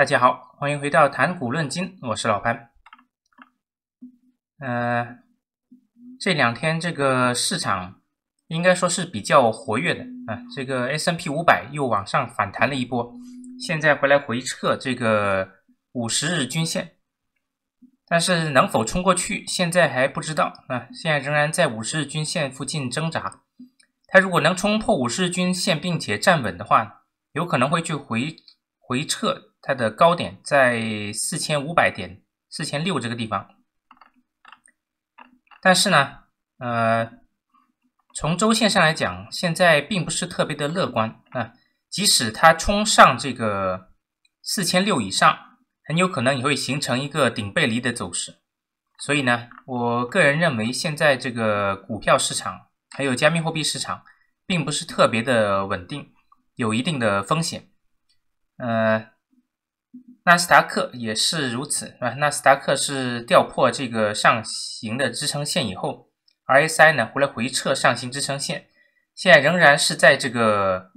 大家好，欢迎回到谈古论今，我是老潘。呃，这两天这个市场应该说是比较活跃的啊，这个 S N P 五百又往上反弹了一波，现在回来回撤这个五十日均线，但是能否冲过去，现在还不知道啊。现在仍然在五十日均线附近挣扎，它如果能冲破五十日均线并且站稳的话，有可能会去回回撤。它的高点在四千五百点、四千六这个地方，但是呢，呃，从周线上来讲，现在并不是特别的乐观啊。即使它冲上这个四千六以上，很有可能也会形成一个顶背离的走势。所以呢，我个人认为，现在这个股票市场还有加密货币市场，并不是特别的稳定，有一定的风险，呃。纳斯达克也是如此，是吧？纳斯达克是掉破这个上行的支撑线以后，RSI 呢回来回撤上行支撑线，现在仍然是在这个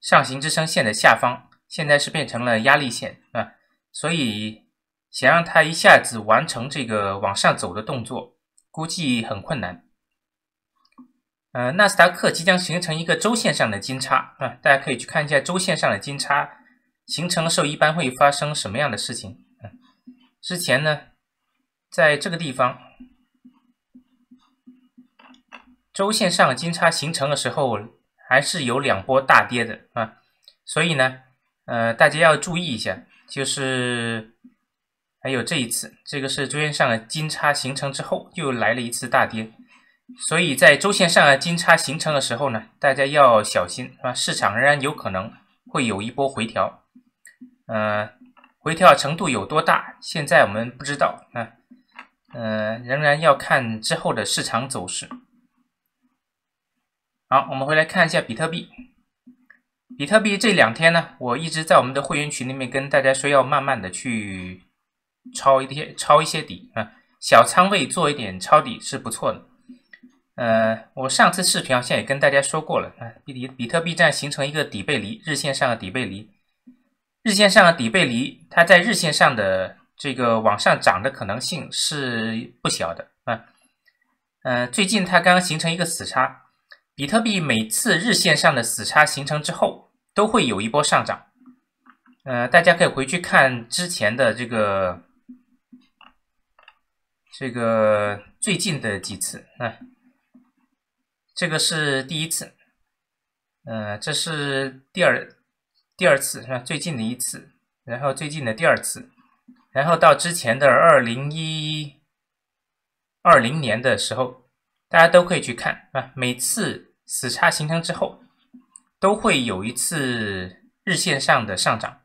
上行支撑线的下方，现在是变成了压力线啊。所以想让它一下子完成这个往上走的动作，估计很困难。呃，纳斯达克即将形成一个周线上的金叉啊，大家可以去看一下周线上的金叉。形成的时候一般会发生什么样的事情？之前呢，在这个地方，周线上的金叉形成的时候，还是有两波大跌的啊。所以呢，呃，大家要注意一下，就是还有这一次，这个是周线上的金叉形成之后又来了一次大跌。所以在周线上的金叉形成的时候呢，大家要小心，啊，市场仍然有可能会有一波回调。呃，回调程度有多大？现在我们不知道啊。呃，仍然要看之后的市场走势。好，我们回来看一下比特币。比特币这两天呢，我一直在我们的会员群里面跟大家说，要慢慢的去抄一些抄一些底啊，小仓位做一点抄底是不错的。呃，我上次视频好像也跟大家说过了啊，比比比特币站形成一个底背离，日线上的底背离。日线上的底背离，它在日线上的这个往上涨的可能性是不小的啊。嗯，最近它刚刚形成一个死叉，比特币每次日线上的死叉形成之后，都会有一波上涨。呃，大家可以回去看之前的这个这个最近的几次啊。这个是第一次，呃，这是第二。第二次是吧？最近的一次，然后最近的第二次，然后到之前的二零一，二零年的时候，大家都可以去看，啊。每次死叉形成之后，都会有一次日线上的上涨，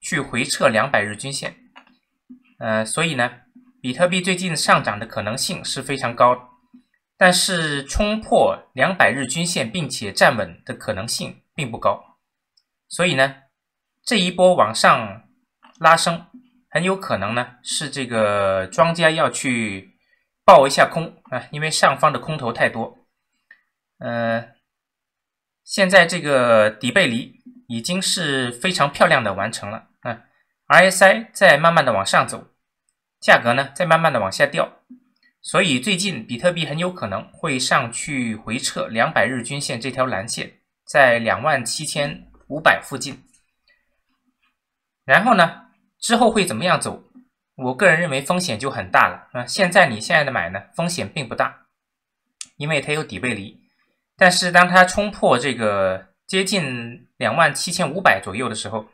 去回撤两百日均线。呃，所以呢，比特币最近上涨的可能性是非常高，但是冲破两百日均线并且站稳的可能性并不高。所以呢，这一波往上拉升，很有可能呢是这个庄家要去报一下空啊，因为上方的空头太多。呃，现在这个底背离已经是非常漂亮的完成了啊，RSI 在慢慢的往上走，价格呢在慢慢的往下掉，所以最近比特币很有可能会上去回撤两百日均线这条蓝线，在两万七千。五百附近，然后呢？之后会怎么样走？我个人认为风险就很大了啊！现在你现在的买呢，风险并不大，因为它有底背离。但是当它冲破这个接近两万七千五百左右的时候，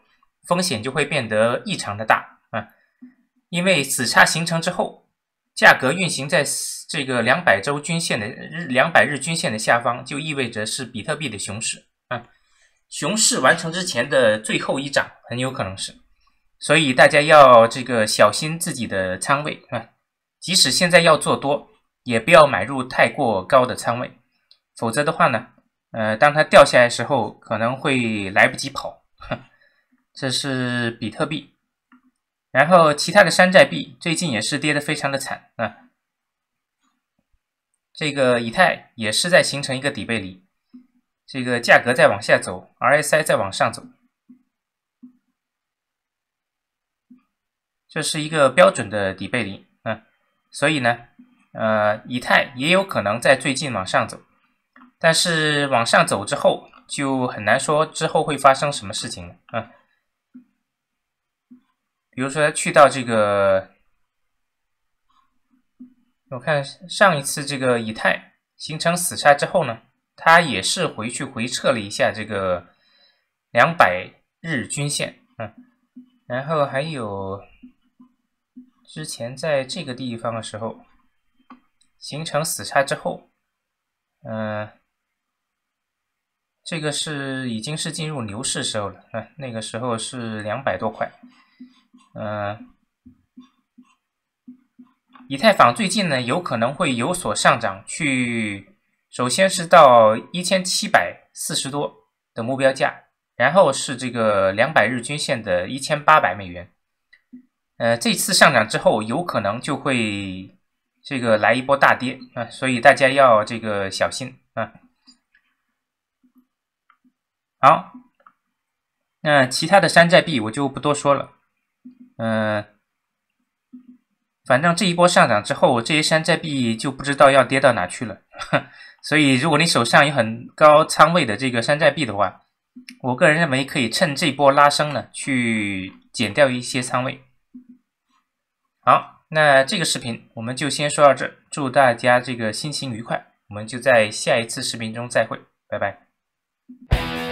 风险就会变得异常的大啊！因为死叉形成之后，价格运行在这个两百周均线的日两百日均线的下方，就意味着是比特币的熊市。熊市完成之前的最后一涨很有可能是，所以大家要这个小心自己的仓位啊，即使现在要做多，也不要买入太过高的仓位，否则的话呢，呃，当它掉下来的时候，可能会来不及跑。这是比特币，然后其他的山寨币最近也是跌的非常的惨啊，这个以太也是在形成一个底背离。这个价格在往下走，RSI 在往上走，这是一个标准的底背离啊。所以呢，呃，以太也有可能在最近往上走，但是往上走之后就很难说之后会发生什么事情了啊。比如说去到这个，我看上一次这个以太形成死叉之后呢。他也是回去回测了一下这个两百日均线，嗯，然后还有之前在这个地方的时候形成死叉之后，嗯，这个是已经是进入牛市时候了啊，那个时候是两百多块，嗯，以太坊最近呢有可能会有所上涨去。首先是到一千七百四十多的目标价，然后是这个两百日均线的一千八百美元。呃，这次上涨之后，有可能就会这个来一波大跌啊，所以大家要这个小心啊。好，那其他的山寨币我就不多说了。嗯，反正这一波上涨之后，这些山寨币就不知道要跌到哪去了。所以，如果你手上有很高仓位的这个山寨币的话，我个人认为可以趁这波拉升呢去减掉一些仓位。好，那这个视频我们就先说到这，祝大家这个心情愉快，我们就在下一次视频中再会，拜拜。